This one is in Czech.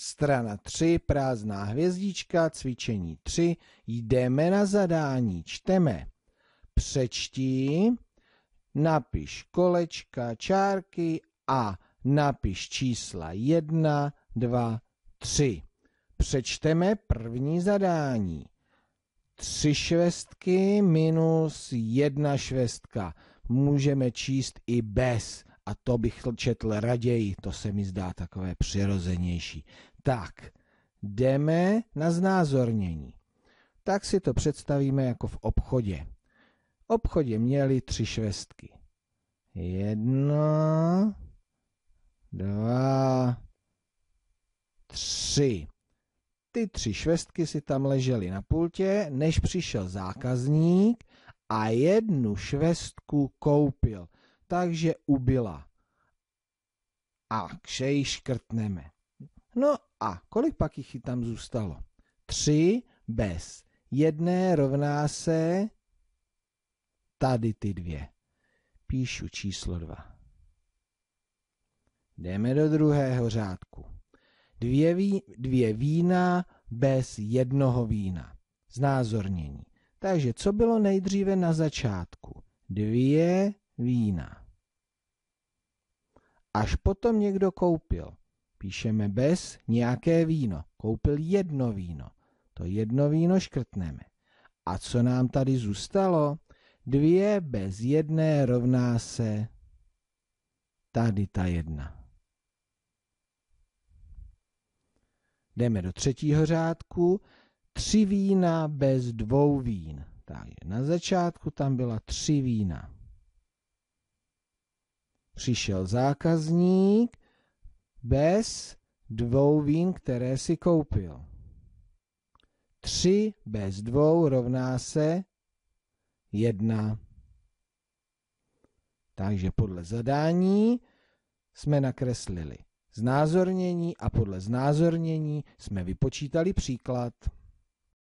Strana 3, prázdná hvězdička, cvičení 3. Jdeme na zadání, čteme. Přečti, napiš kolečka, čárky a napiš čísla 1, 2, 3. Přečteme první zadání. 3 švestky minus 1 švestka. Můžeme číst i bez a to bych četl raději, to se mi zdá takové přirozenější. Tak, jdeme na znázornění. Tak si to představíme jako v obchodě. V obchodě měli tři švestky. Jedna, dva, tři. Ty tři švestky si tam ležely na pultě, než přišel zákazník a jednu švestku koupil – takže ubila A kšej škrtneme. No a kolik pak jich tam zůstalo? Tři bez. Jedné rovná se tady ty dvě. Píšu číslo dva. Jdeme do druhého řádku. Dvě, ví, dvě vína bez jednoho vína. Znázornění. Takže co bylo nejdříve na začátku? Dvě vína. Až potom někdo koupil, píšeme bez nějaké víno, koupil jedno víno, to jedno víno škrtneme. A co nám tady zůstalo? Dvě bez jedné rovná se tady ta jedna. Jdeme do třetího řádku. Tři vína bez dvou vín. Takže na začátku tam byla tři vína přišel zákazník bez dvou vín, které si koupil. 3 bez dvou rovná se 1. Takže podle zadání jsme nakreslili znázornění a podle znázornění jsme vypočítali příklad.